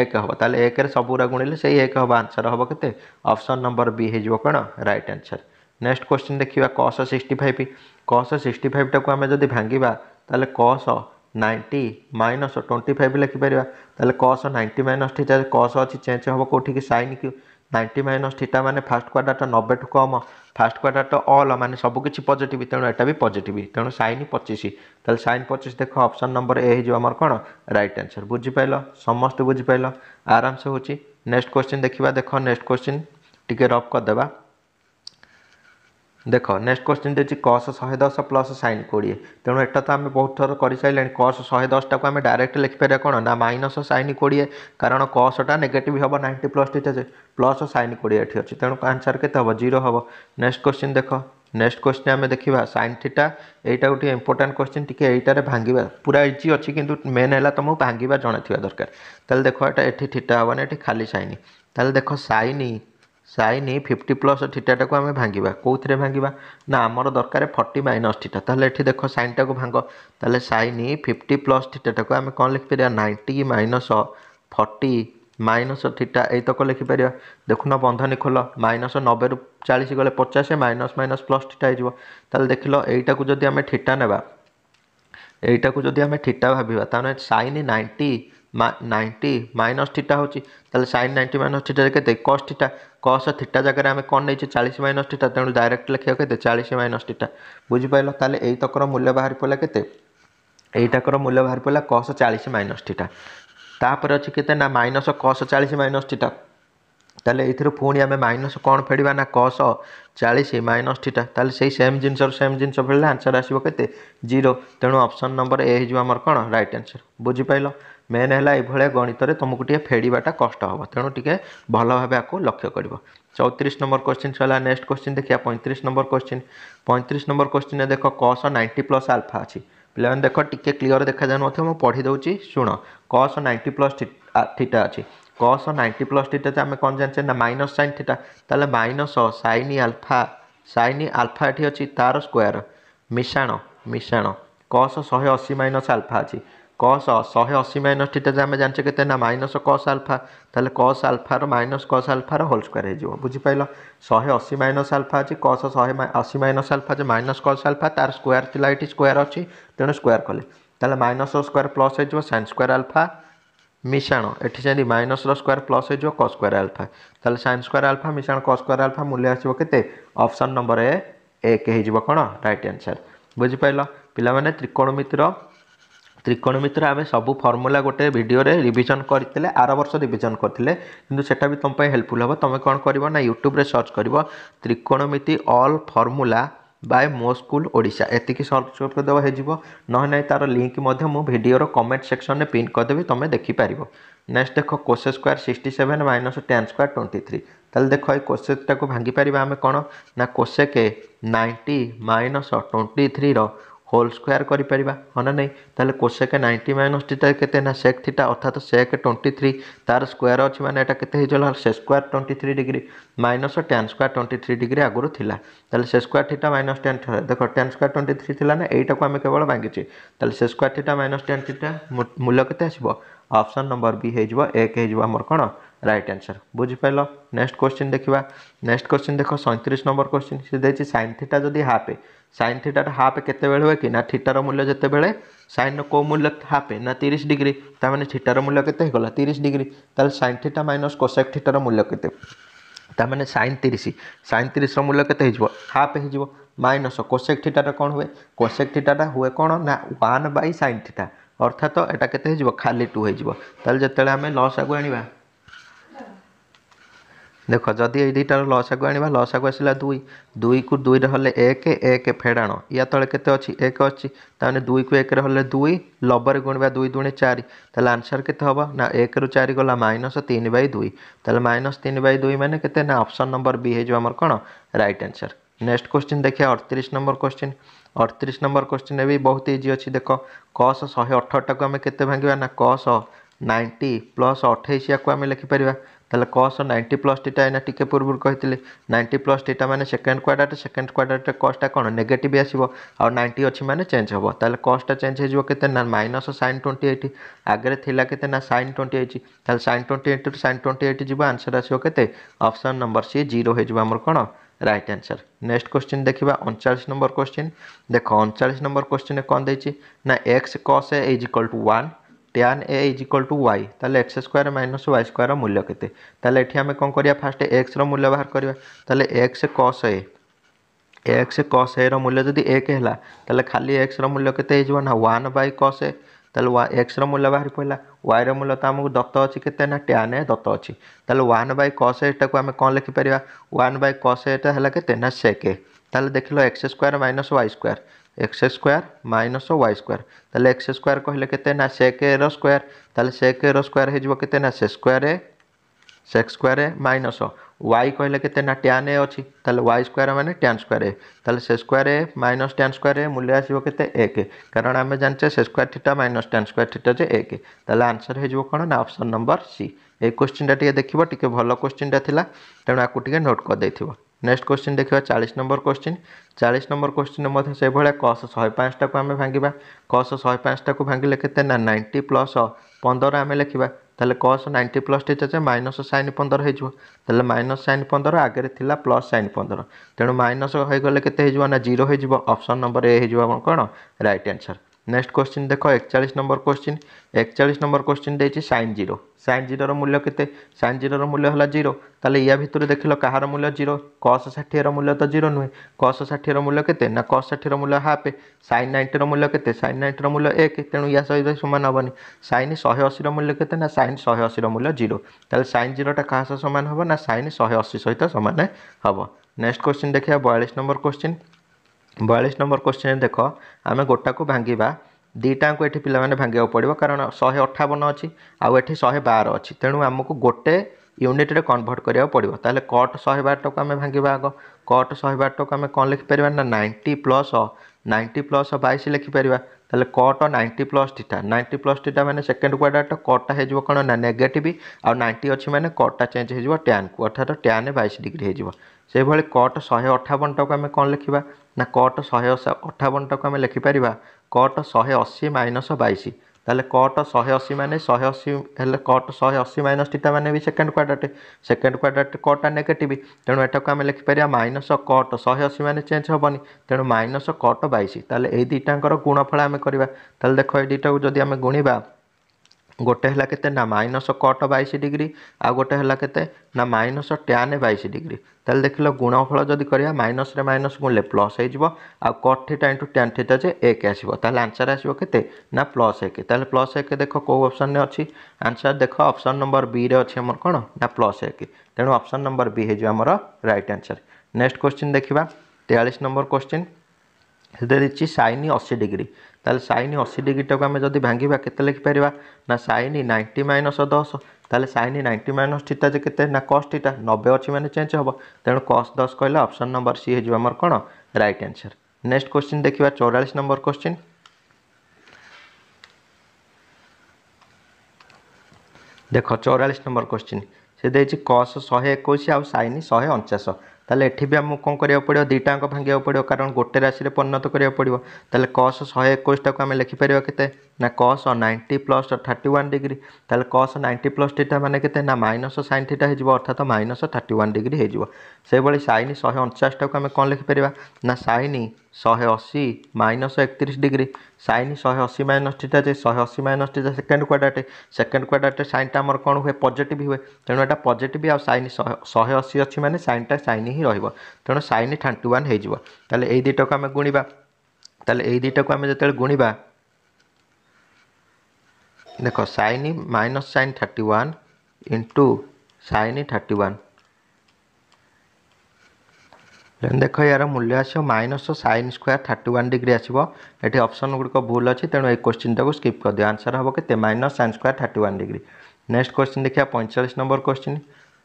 ଏକ ହେବ ତା'ହେଲେ ଏକରେ ସବୁଗୁଡ଼ା ଗୁଣିଲେ ସେଇ ଏକ ହେବ ଆନ୍ସର୍ ହେବ କେତେ ଅପସନ୍ ନମ୍ବର ବି ହେଇଯିବ କ'ଣ ରାଇଟ୍ ଆନ୍ସର୍ ନେକ୍ସଟ କ୍ୱେଶ୍ଚିନ୍ ଦେଖିବା cos sixty five cos sixty ଫାଇଭ୍ଟାକୁ ଆମେ ଯଦି ଭାଙ୍ଗିବା ତାହେଲେ cos ninety minus twenty five ଲେଖିପାରିବା ତାହେଲେ କସ୍ ନାଇଣ୍ଟି ମାଇନସ୍ ଠିକ୍ କସ୍ ଅଛି ଚେଞ୍ଜ ହେବ କେଉଁଠିକି ସାଇନ୍ নাইଣ୍টি ମାଇନସ୍ ଥିଟା ମାନେ ଫାର୍ଷ୍ଟ କ୍ୱାର୍ଟରଟା ନବେଠୁ କମ୍ ଫାର୍ଷ୍ଟ କ୍ୱାର୍ଟରଟା ଅଲ୍ ମାନେ ସବୁକିଛି ପଜିଟିଭ୍ ତେଣୁ ଏଇଟା ବି ପଜିଟିଭ୍ ତେଣୁ ସାଇନ୍ ପଚିଶ ତାହେଲେ ସାଇନ୍ ପଚିଶ ଦେଖ ଅପସନ୍ ନମ୍ବର ଏ ହେଇଯିବ ଆମର କ'ଣ ରାଇଟ୍ ଆନ୍ସର୍ ବୁଝିପାରିଲ ସମସ୍ତେ ବୁଝିପାରିଲ ଆରାମସେ ହେଉଛି ନେକ୍ସଟ କୋଶ୍ଚିନ୍ ଦେଖିବା ଦେଖ ନେକ୍ସଟ କୋଶ୍ଚିନ୍ ଟିକେ ରଫ୍ କରିଦେବା দেখ ନେକ୍ସଟ କ୍ୱେଶ୍ଚିନ୍ ଦେଉଛି କସ୍ ଶହେ ଦଶ ପ୍ଲସ୍ ସାଇନ୍ କୋଡ଼ିଏ ତେଣୁ ଏଟା ତ ଆମେ ବହୁତ ଥର କରିସାରିଲେଣି କସ୍ ଶହେ ଦଶଟାକୁ ଆମେ ଡାଇରେକ୍ଟ ଲେଖିପାରିବା କ'ଣ ନା ମାଇନସ୍ ସାଇନ୍ କୋଡ଼ିଏ କାରଣ କସ୍ଟା ନେଗେଟିଭ୍ ହେବ ନାଇଣ୍ଟି ପ୍ଲସ୍ ଠିକ୍ ଅଛି ପ୍ଲସ୍ ସାଇନ୍ କୋଡ଼ିଏ ଏଠି ଅଛି ତେଣୁ ଆନ୍ସର୍ କେତେ ହେବ ଜିରୋ ହେବ ନେକ୍ସଟ କ୍ୱେଶ୍ଚିନ୍ ଦେଖ ନେକ୍ସଟ କ୍ୱେଶ୍ଚିନ୍ ଆମେ ଦେଖିବା ସାଇନ୍ ଥିଟା ଏଇଟା ଗୋଟିଏ ଇମ୍ପୋର୍ଟାଣ୍ଟ କ୍ୱେଶ୍ଚିନ୍ ଟିକେ ଏଇଟାରେ ଭାଙ୍ଗିବା ପୁରା ଇଜି ଅଛି କିନ୍ତୁ ମେନ୍ ହେଲା ତୁମକୁ ଭାଙ୍ଗିବା ଜଣାଥିବା ଦରକାର ତାହେଲେ ଦେଖ ଏଇଟା ଏଠି ଥିଟା ହେବନି ଏଠି ଖାଲି ସାଇନ୍ ତାହେଲେ ଦେଖ ସାଇନ୍ সাইন ফিফটি ପ୍ଲସ୍ ଠିଟାଟାକୁ ଆମେ ଭାଙ୍ଗିବା କେଉଁଥିରେ ଭାଙ୍ଗିବା ନା ଆମର ଦରକାର ଫର୍ଟି ମାଇନସ୍ ଠିଟା ତାହେଲେ ଏଠି ଦେଖ ସାଇନ୍ଟାକୁ ଭାଙ୍ଗ ତାହେଲେ ସାଇନ୍ ଫିଫଟି ପ୍ଲସ୍ ଠିଟାଟାକୁ ଆମେ କ'ଣ ଲେଖିପାରିବା ninety minus forty minus theta ଏଇତକ ଲେଖିପାରିବା ଦେଖୁନ ବନ୍ଧନୀ ଖୋଲ ମାଇନସ୍ ନବେରୁ ଚାଳିଶ ଗଲେ ପଚାଶ ମାଇନସ୍ ମାଇନସ୍ ପ୍ଲସ୍ ଠିଟା ହେଇଯିବ ତାହେଲେ ଦେଖିଲ ଏଇଟାକୁ ଯଦି ଆମେ ଠିଟା ନେବା ଏଇଟାକୁ ଯଦି ଆମେ ଠିଟା ଭାବିବା ତାହେଲେ sine ninety ninety minus theta ହେଉଛି ତାହେଲେ ସାଇନ୍ ନାଇଣ୍ଟି ମାଇନସ୍ ଠିଟାରେ କେତେ କସ୍ ଠିଟା কস থিটা জায়গায় আমি কোণ নেইছে চাশ মাইনস থিটা তেমন ডাইরেক্ট লেখা কেতে চাশ মাইনস থিটা বুঝিপাল তাহলে এই তকর মূল্য বাহারি পড়া কেতে এইটাকর মূল্য বাহারি পড়া কস চাশ মাইনস থিটা তাপরে অছি কেতে না মাইনস কস চাশ মাইনস থিটা তাহলে এইথর পুঁ আমি মাইনস কোণ ফেড়া না কস চাশ মাইনস থিটা তাহলে সেই সেম জিনিসর সেম জিনিস ফেলে আনসর আসবে কেতে জিরো তেমন অপশন নম্বর এ হয়ে আমার কোণ রাইট আনসর বুঝিপাল ମେନ୍ ହେଲା ଏଇଭଳିଆ ଗଣିତରେ ତୁମକୁ ଟିକେ ଫେଡ଼ିବାଟା କଷ୍ଟ ହେବ ତେଣୁ ଟିକେ ଭଲ ଭାବେ ଆକୁ ଲକ୍ଷ୍ୟ କରିବ ଚଉତିରିଶ ନମ୍ବର କୋଶ୍ଚିନ୍ ସରିଲା ନେକ୍ସଟ କୋଶ୍ଚିନ୍ ଦେଖିବା ପଇଁତିରିଶ ନମ୍ବର କୋଶ୍ଚିନ୍ ପଇଁତିରିଶ ନମ୍ବର କୋଶ୍ଚିନ୍ରେ ଦେଖ କସ୍ ନାଇଣ୍ଟି ପ୍ଲସ୍ ଆଲଫା ଅଛି ପିଲାମାନେ ଦେଖ ଟିକେ କ୍ଲିଅର୍ ଦେଖାଯାଉନଥିବ ମୁଁ ପଢ଼ି ଦେଉଛି ଶୁଣ କସ୍ ନାଇଣ୍ଟି ପ୍ଲସ୍ ଥିଟା ଅଛି କସ୍ ନାଇଣ୍ଟି ପ୍ଲସ୍ ଥିଟାতে ଆମେ କ'ଣ ଜାଣିଛେ ନା ମାଇନସ୍ ସାଇନ୍ ଥିଟା ତାହେଲେ minus sine alpha sine alpha ଏଠି ଅଛି ତା'ର ସ୍କୋୟାର ମିଶାଣ ମିଶାଣ କସ୍ ଶହେ ଅଶୀ ମାଇନସ୍ ଆଲଫା ଅଛି কস ଶହେ ଅଶୀ ମାଇନସ୍ ଥିଟା ଯେ ଆମେ ଜାଣିଛେ କେତେ ନା ମାଇନସ୍ କସ୍ ଆଲଫା ତାହେଲେ କସ୍ ଆଲଫାର ମାଇନସ୍ କସ୍ ଆଲଫାର ହୋଲ୍ ସ୍କୋୟାର୍ ହେଇଯିବ ବୁଝିପାରିଲ ଶହେ ଅଶୀ ମାଇନସ୍ ଆଲଫା ଅଛି କସ୍ ଶହେ ଅଶୀ ମାଇନସ୍ ଆଲଫା ଯେ ମାଇନସ୍ କସ୍ ଆଲଫା ତାର ସ୍କୋୟାର୍ ଥିଲା ଏଠି ସ୍କୋୟାର୍ ଅଛି ତେଣୁ ସ୍କୋୟାର୍ କଲେ ତାହେଲେ ମାଇନସ୍ର ସ୍କୋୟାର୍ ପ୍ଲସ୍ ହେଇଯିବ ସାଇନ୍ ସ୍କୋୟାର୍ ଆଲଫା ମିଶାଣ ଏଠି ସେମିତି ମାଇନସ୍ର ସ୍କୋୟାର୍ ପ୍ଲସ୍ ହେଇଯିବ କସ୍ ସ୍କୋୟାର୍ ଆଲଫା ତାହେଲେ ସାଇନ୍ ସ୍କୋୟାର୍ ଆଲଫା ମିଶାଣ କସ୍ ସ୍କୋୟାର୍ ଆଲଫା ମୂଲ୍ୟ ଆସିବ କେତେ ଅପସନ୍ ନମ୍ବର ଏକ ହେଇଯିବ କ'ଣ ରାଇଟ୍ ଆନ୍ସର୍ ବୁଝିପାରିଲ ପିଲାମାନେ ତ୍ରିକୋଣମିତିର ত্রিকোণমিতির আমি সবু ফর্মুলা গোটে ভিডিওরে রিভিজন করে আর বর্ষ রিভিজন করে কিন্তু সেটা বি তোমার হেল্পফুল হব তুমি কম করব না ইউট্যুব্রে সর্চ করব ত্রিকোণমিতি অল ফর্মুলা বাই ମୋ ସ୍କୁଲ ଓଡ଼ିଶା ଏତିକି ସର୍ଚ୍ଚ କରିଦେବ ହେଇଯିବ ନହେଲେ ନାହିଁ ତା'ର ଲିଙ୍କ୍ ମଧ୍ୟ ମୁଁ ଭିଡ଼ିଓର କମେଣ୍ଟ ସେକ୍ସନରେ ପିନ୍ କରିଦେବି ତୁମେ ଦେଖିପାରିବ ନେକ୍ସଟ ଦେଖ cosec square sixty seven minus ten square twenty three ତାହେଲେ ଦେଖ ଏଇ କୋସେଟାକୁ ଭାଙ୍ଗିପାରିବା ଆମେ କ'ଣ ନା କୋସେକେ ନାଇଣ୍ଟି ମାଇନସ୍ ଟ୍ୱେଣ୍ଟି ଥ୍ରୀର হোল ସ୍କୋୟାର କରିପାରିବା ହଁ ନା ନାହିଁ ତାହେଲେ କୋସେକ୍ ନାଇଣ୍ଟି ମାଇନସ୍ ଥିଟା କେତେ ନା ସେକ୍ ଥିଟା ଅର୍ଥାତ୍ ସେକ୍ ଟ୍ୱେଣ୍ଟି ଥ୍ରୀ ତାର ସ୍କୋୟାର ଅଛି ମାନେ ଏଇଟା କେତେ ହେଇଗଲା sec square twenty three degree minus tan square twenty three degree ଆଗରୁ ଥିଲା ତାହେଲେ sec square theta minus tan ଦେଖ ଟ୍ୟାନ୍ ସ୍କୋୟାର ଟ୍ୱେଣ୍ଟି ଥ୍ରୀ ଥିଲା ନା ଏଇଟାକୁ ଆମେ କେବଳ ଭାଙ୍ଗିଛେ ତାହେଲେ sec square theta minus tan theta ମୂଲ୍ୟ କେତେ ଆସିବ ଅପସନ୍ ନମ୍ବର ବି ହେଇଯିବ ଏକ ହେଇଯିବ ଆମର କ'ଣ रईट आंसर बुझी पाइल नेक्स्ट क्वेश्चन देखा नेक्स्ट क्वेश्चन देख सैंतीस नंबर क्वेश्चन सी देखिए सैन थीटा जदि हाफे सैन थीटा हाफ के हुए कि ना थीटार मूल्य जिते बड़े सैन रो मूल्य हाफे ना तीस डिग्री तमें थीटार मूल्य केगला डिग्री तेल सैन थीटा माइनस कोशाक थीटार मूल्य के मैंने सैन तीस सैन तीस मूल्य के हाफ हो माइनस कोशेक थीटार कौन हुए कोशेक थीटाटा हुए कौन ना वन बै सैन थीटा अर्थात यहाँ के खाली टू होते आम लस आगे आने ଦେଖ ଯଦି ଏଇ ଦୁଇଟାର ଲସାଗୁ ଆଣିବା ଲସାଗୁ ଆସିଲା ଦୁଇ ଦୁଇକୁ ଦୁଇରେ ହଲେ ଏକ ଏକ ଫେଡ଼ାଣ ୟା ତଳେ କେତେ ଅଛି ଏକ ଅଛି ତାମାନେ ଦୁଇକୁ ଏକରେ ହଲେ ଦୁଇ ଲବରେ ଗୁଣିବା ଦୁଇ ଦୁଣେ ଚାରି ତାହେଲେ ଆନ୍ସର୍ କେତେ ହେବ ନା ଏକରୁ ଚାରି ଗଲା ମାଇନସ୍ ତିନି ବାଇ ଦୁଇ ତାହେଲେ ମାଇନସ୍ ତିନି ବାଇ ଦୁଇ ମାନେ କେତେ ନା ଅପସନ୍ ନମ୍ବର ବି ହେଇଯିବ ଆମର କ'ଣ ରାଇଟ୍ ଆନ୍ସର୍ ନେକ୍ସଟ କ୍ୱେଶ୍ଚିନ୍ ଦେଖିବା ଅଠତିରିଶ ନମ୍ବର କ୍ୱେଶ୍ଚିନ୍ ଅଠତିରିଶ ନମ୍ବର କ୍ୱେଶ୍ଚିନ୍ରେ ବି ବହୁତ ଇଜି ଅଛି ଦେଖ କସ୍ ଶହେ ଅଠରଟାକୁ ଆମେ କେତେ ଭାଙ୍ଗିବା ନା କସ୍ ନାଇଣ୍ଟି ପ୍ଲସ୍ ଅଠେଇଶକୁ ଆମେ ଲେଖିପାରିବା তাহলে କସ୍ ନାଇଣ୍ଟି ପ୍ଲସ୍ ଟିଟା ଏଇନା ଟିକେ ପୂର୍ବରୁ କହିଥିଲି ନାଇଣ୍ଟି ପ୍ଲସ୍ ଟିଟା ମାନେ ସେକେଣ୍ଡ କ୍ୱାଡ଼୍ରାଟ୍ ସେକେଣ୍ଡ କ୍ୱାଡ଼୍ରାଟ୍ରେ କସ୍ଟା କ'ଣ ନେଗେଟିଭ୍ ଆସିବ ଆଉ ନାଇଣ୍ଟି ଅଛି ମାନେ ଚେଞ୍ଜ ହେବ ତାହେଲେ କସ୍ଟା ଚେଞ୍ଜ ହେଇଯିବ କେତେ ନା ମାଇନସ୍ ସାଇନ୍ ଟ୍ୱେଣ୍ଟି ଏଇଟ୍ ଆଗରେ ଥିଲା କେତେ ନା ସାଇନ୍ ଟ୍ୱେଣ୍ଟି ଏଇଟ୍ ତାହେଲେ ସାଇନ୍ ଟ୍ୱେଣ୍ଟି ଏଇଟ୍ରୁ ସାଇନ୍ ଟ୍ୱେଣ୍ଟି ଏଇଟ୍ ଯିବ ଆନ୍ସର୍ ଆସିବ କେତେ ଅପସନ୍ ନମ୍ବର ସି ଜିରୋ ହେଇଯିବ ଆମର କ'ଣ ରାଇଟ୍ ଆନ୍ସର୍ ନେକ୍ସଟ କ୍ୱେଶ୍ଚିନ୍ ଦେଖିବା ଅଣଚାଳିଶ ନମ୍ବର କ୍ୱେଶ୍ଚିନ୍ ଦେଖ ଅଣଚାଳିଶ ନମ୍ବର କ୍ୱେଶ୍ଚିନ୍ରେ କ'ଣ ଦେଇଛି ନା x cos is equal to one tan a = y तले x² - y² ৰ মূল্য কি তে तले এতিয়া আমি কোন কৰিয়া ফাস্ট x ৰ মূল্য বহাৰ কৰিবো तले x = cos a x = cos a ৰ মূল্য যদি 1 হেলা तले খালি x ৰ মূল্য কি তে যোৱা না 1 / cos a तले বা x ৰ মূল্য বহাৰি পহলা y ৰ মূল্য ত আমাক দত আছে কি তে না tan e দত আছে तले 1 / cos a টা কো আমি কোন লিখি পৰিবা 1 / cos a টা হেলাকে sec a तले দেখিলো x² - y² x square minus y square তাহলে এক্স স্কোয়ার কহিলে কেতে না সেক এর স্কোয়ার তাহলে সেক এর স্কোয়ার হয়ে কেতে না sec square sec square minus y কহিলে কেতে না ট্যান এ অছি তাহলে ওয়াই স্কোয়ার মানে ট্যান স্কোয়ার তাহলে sec square minus tan square মূল্য আসব কেতে এক কারণ আমি জানছে sec square theta minus tan square theta যে এক তাহলে আনসর হয়ে কোণ না অপশন নম্বর সি এই কোশ্চিনটা টিকে দেখব টিকে ভাল কোশ্চিনটা লা তেমন আকু টিকে নোট করে ନେକ୍ସଟ କୋଶ୍ଚିନ୍ ଦେଖିବା ଚାଳିଶ ନମ୍ବର କୋଶ୍ଚିନ୍ ଚାଳିଶ ନମ୍ବର କୋଶ୍ଚିନ୍ରେ ମଧ୍ୟ ସେଭଳିଆ କସ୍ ଶହେ ପାଞ୍ଚଟାକୁ ଆମେ ଭାଙ୍ଗିବା କସ୍ ଶହେ ପାଞ୍ଚଟାକୁ ଭାଙ୍ଗିଲେ କେତେ ନା ନାଇଣ୍ଟି ପ୍ଲସ୍ ପନ୍ଦର ଆମେ ଲେଖିବା ତାହେଲେ କସ୍ ନାଇଣ୍ଟି ପ୍ଲସ୍ ଟି ଯେ ମାଇନସ୍ ସାଇନ୍ ପନ୍ଦର ହେଇଯିବ ତାହେଲେ ମାଇନସ୍ ସାଇନ୍ ପନ୍ଦର ଆଗରେ ଥିଲା ପ୍ଲସ୍ ସାଇନ୍ ପନ୍ଦର ତେଣୁ ମାଇନସ୍ ହୋଇଗଲେ କେତେ ହେଇଯିବ ନା ଜିରୋ ହେଇଯିବ ଅପସନ୍ ନମ୍ବର ଏ ହେଇଯିବ କ'ଣ ରାଇଟ୍ ଆନ୍ସର୍ ନେକ୍ସଟ କ୍ୱେଶ୍ଚିନ୍ ଦେଖ ଏକଚାଳିଶ ନମ୍ବର କ୍ୱେଶ୍ଚିନ୍ ଏକଚାଳିଶ ନମ୍ବର କ୍ୱେଶ୍ଚିନ୍ ଦେଇଛି ସାଇନ୍ ଜିରୋ ସାଇନ୍ ଜିରୋର ମୂଲ୍ୟ କେତେ ସାଇନ୍ ଜିରୋର ମୂଲ୍ୟ ହେଲା ଜିରୋ ତାହେଲେ ୟା ଭିତରୁ ଦେଖିଲ କାହାର ମୂଲ୍ୟ ଜିରୋ କସ୍ ଷାଠିଏର ମୂଲ୍ୟ ତ ଜିରୋ ନୁହେଁ କସ୍ ଷାଠିଏର ମୂଲ୍ୟ କେତେ ନା କସ୍ ଷାଠିଏର ମୂଲ୍ୟ ହାଫ୍ ସାଇନ୍ ନାଇଣ୍ଟିର ମୂଲ୍ୟ କେତେ ସାଇନ୍ ନାଇଣ୍ଟିର ମୂଲ୍ୟ ଏକ ତେଣୁ ୟା ସହିତ ସମାନ ହେବନି ସାଇନ୍ ଶହେ ଅଶୀର ମୂଲ୍ୟ କେତେ ନା ସାଇନ୍ ଶହେ ଅଶୀର ମୂଲ୍ୟ ଜିରୋ ତାହେଲେ ସାଇନ୍ ଜିରୋଟା କାହା ସହ ସମାନ ହେବ ନା ସାଇନ୍ ଶହେ ଅଶୀ ସହିତ ସମାନ ହେବ ନେକ୍ସଟ କ୍ୱେଶ୍ଚିନ୍ ଦେଖିବା ବୟାଳିଶ ନମ୍ବର କ୍ୱେଶ୍ଚିନ୍ ବୟାଳିଶ ନମ୍ବର କୋଶ୍ଚିନ୍ ଦେଖ ଆମେ ଗୋଟାକୁ ଭାଙ୍ଗିବା ଦୁଇଟାଙ୍କୁ ଏଠି ପିଲାମାନେ ଭାଙ୍ଗିବାକୁ ପଡ଼ିବ କାରଣ ଶହେ ଅଠାବନ ଅଛି ଆଉ ଏଠି ଶହେ ବାର ଅଛି ତେଣୁ ଆମକୁ ଗୋଟେ ୟୁନିଟ୍ରେ କନଭର୍ଟ କରିବାକୁ ପଡ଼ିବ ତାହେଲେ କଟ୍ ଶହେ ବାରଟାକୁ ଆମେ ଭାଙ୍ଗିବା ଆଗ କଟ୍ ଶହେ ବାରଟାକୁ ଆମେ କ'ଣ ଲେଖିପାରିବା ନା ନାଇଣ୍ଟି ପ୍ଲସ୍ ନାଇଣ୍ଟି ପ୍ଲସ୍ ବାଇଶ ଲେଖିପାରିବା ତାହେଲେ cot ninety plus theta ninety plus theta ମାନେ ସେକେଣ୍ଡ କ୍ୱାଡ଼୍ରାଟ୍ର କଟ୍ଟା ହେଇଯିବ କ'ଣ ନା ନେଗେଟିଭ୍ ଆଉ ନାଇଣ୍ଟି ଅଛି ମାନେ କଟ୍ଟା ଚେଞ୍ଜ ହେଇଯିବ ଟ୍ୟାନ୍କୁ ଅର୍ଥାତ୍ ଟ୍ୟାନ୍ ବାଇଶ ଡିଗ୍ରୀ ହେଇଯିବ ସେହିଭଳି କଟ୍ ଶହେ ଅଠାବନଟାକୁ ଆମେ କ'ଣ ଲେଖିବା ନା କଟ୍ ଶହେ ଅଠାବନଟାକୁ ଆମେ ଲେଖିପାରିବା କଟ୍ ଶହେ ଅଶୀ ମାଇନସ୍ ବାଇଶ ତାହେଲେ କଟ୍ ଶହେ ଅଶୀ ମାନେ ଶହେ ଅଶୀ ହେଲେ କଟ୍ ଶହେ ଅଶୀ ମାଇନସ୍ ଥିଟା ମାନେ ବି ସେକେଣ୍ଡ କ୍ୱାଡ୍ରାଟ୍ ସେକେଣ୍ଡ କ୍ୱାଡ୍ରାଟ୍ କଟ୍ଟା ନେଗେଟିଭ୍ ତେଣୁ ଏଟାକୁ ଆମେ ଲେଖିପାରିବା ମାଇନସ୍ କଟ୍ ଶହେ ଅଶୀ ମାନେ ଚେଞ୍ଜ ହେବନି ତେଣୁ ମାଇନସ୍ କଟ୍ ବାଇଶ ତାହେଲେ ଏଇ ଦୁଇଟାଙ୍କର ଗୁଣଫଳ ଆମେ କରିବା ତାହେଲେ ଦେଖ ଏଇ ଦୁଇଟାକୁ ଯଦି ଆମେ ଗୁଣିବା ଗୋଟେ ହେଲା କେତେ ନା ମାଇନସ୍ କଟ୍ ବାଇଶ ଡିଗ୍ରୀ ଆଉ ଗୋଟେ ହେଲା କେତେ ନା ମାଇନସ୍ ଟ୍ୟାନ୍ ବାଇଶ ଡିଗ୍ରୀ ତାହେଲେ ଦେଖିଲ ଗୁଣଫଳ ଯଦି କରିବା ମାଇନସ୍ରେ ମାଇନସ୍ ଗୁଣିଲେ ପ୍ଲସ୍ ହେଇଯିବ ଆଉ cot theta into tan theta ଯେ ଏକ ଆସିବ ତାହେଲେ ଆନ୍ସର୍ ଆସିବ କେତେ ନା ପ୍ଲସ୍ ଏକ ତାହେଲେ ପ୍ଲସ୍ ଏକ ଦେଖ କେଉଁ ଅପସନ୍ରେ ଅଛି ଆନ୍ସର୍ ଦେଖ ଅପସନ୍ ନମ୍ବର ବିରେ ଅଛି ଆମର କ'ଣ ନା ପ୍ଲସ୍ ଏକ ତେଣୁ ଅପସନ୍ ନମ୍ବର ବି ହେଇଯିବ ଆମର ରାଇଟ୍ ଆନ୍ସର୍ ନେକ୍ସଟ କୋଶ୍ଚିନ୍ ଦେଖିବା ତେୟାଳିଶ ନମ୍ବର କୋଶ୍ଚିନ୍ ସେଥିରେ ଦେଇଛି ସାଇନ୍ ଅଶୀ ଡିଗ୍ରୀ ତାହେଲେ ସାଇନ୍ ଅଶୀ ଡିଗ୍ରୀଟାକୁ ଆମେ ଯଦି ଭାଙ୍ଗିବା କେତେ ଲେଖିପାରିବା ନା ସାଇନ୍ ନାଇଣ୍ଟି ମାଇନସ୍ ଦଶ ତାହେଲେ ସାଇନ୍ ନାଇଣ୍ଟି ମାଇନସ୍ ଥିଟା ଯେ କେତେ ନା କସ୍ ଥିଟା ନବେ ଅଛି ମାନେ ଚେଞ୍ଜ ହେବ ତେଣୁ କସ୍ ଦଶ କହିଲେ ଅପସନ୍ ନମ୍ବର ସି ହେଇଯିବ ଆମର କ'ଣ ରାଇଟ୍ ଆନ୍ସର୍ ନେକ୍ସଟ କ୍ୱେଶ୍ଚିନ୍ ଦେଖିବା ଚଉରାଳିଶ ନମ୍ବର କ୍ୱେଶ୍ଚିନ୍ ଦେଖ ଚଉରାଳିଶ ନମ୍ବର କ୍ୱେଶ୍ଚିନ୍ ସେ ଦେଇଛି କସ୍ ଶହେ ଏକୋଇଶ ଆଉ ସାଇନ୍ ଶହେ ଅଣଚାଶ ତାହେଲେ ଏଠି ବି ଆମକୁ କ'ଣ କରିବାକୁ ପଡ଼ିବ ଦୁଇଟାଯାକ ଭାଙ୍ଗିବାକୁ ପଡ଼ିବ କାରଣ ଗୋଟେ ରାଶିରେ ପରିଣତ କରିବାକୁ ପଡ଼ିବ ତାହେଲେ କସ୍ ଶହେ ଏକୋଇଶଟାକୁ ଆମେ ଲେଖିପାରିବା କେତେ ନା cos ninety plus thirty one degree ତାହେଲେ କସ୍ ନାଇଣ୍ଟି ପ୍ଲସ୍ ଥିଟା ମାନେ କେତେ ନା ମାଇନସ୍ ସାଇନ୍ ଥିଟା ହେଇଯିବ ଅର୍ଥାତ ମାଇନସ୍ ଥାର୍ଟି ୱାନ୍ ଡିଗ୍ରୀ ହେଇଯିବ ସେହିଭଳି ସାଇନ୍ ଶହେ ଅଣଚାଶଟାକୁ ଆମେ କ'ଣ ଲେଖିପାରିବା ନା ସାଇନ୍ ଶହେ ଅଶୀ ମାଇନସ୍ ଏକତିରିଶ ଡିଗ୍ରୀ ସାଇନ୍ ଶହେ ଅଶୀ ମାଇନସ୍ ଥିଟା ଯେ ଶହେ ଅଶୀ ମାଇନସ୍ ଥିଟା ସେକେଣ୍ଡ କ୍ୱାଡ଼ାଟେ ସେକେଣ୍ଡ କ୍ୱାଡ଼ାଟେ ସାଇନ୍ଟା ଆମର କ'ଣ ହୁଏ ପଜିଟିଭ୍ ହୁଏ ତେଣୁ ଏଇଟା ପଜିଟିଭ୍ ଆଉ ସାଇନ୍ ଶହେ ଶହେ ଅଶୀ ଅଛି ମାନେ ସାଇନ୍ଟା ସାଇନ୍ ହିଁ ରହିବ ତେଣୁ ସାଇନ୍ ଥାର୍ଟି ୱାନ୍ ହେଇଯିବ ତାହେଲେ ଏଇ ଦୁଇଟାକୁ ଆମେ ଗୁଣିବା ତାହେଲେ ଏଇ ଦୁଇଟାକୁ ଆମେ ଯେତେବେଳେ ଗୁଣିବା ଦେଖ sine minus sine thirty one into sine thirty one ତେଣୁ ଦେଖ ଏହାର ମୂଲ୍ୟ ଆସିବ minus sine square thirty one degree ଆସିବ ଏଠି ଅପ୍ସନ୍ ଗୁଡ଼ିକ ଭୁଲ ଅଛି ତେଣୁ ଏଇ କୋଶ୍ଚିନ୍ଟାକୁ ସ୍କିପ୍ କରିଦିଅ ଆନ୍ସର ହେବ କେତେ minus sine square thirty one degree next question ଦେଖିବା ପଇଁଚାଳିଶ ନମ୍ବର କୋଶ୍ଚିନ୍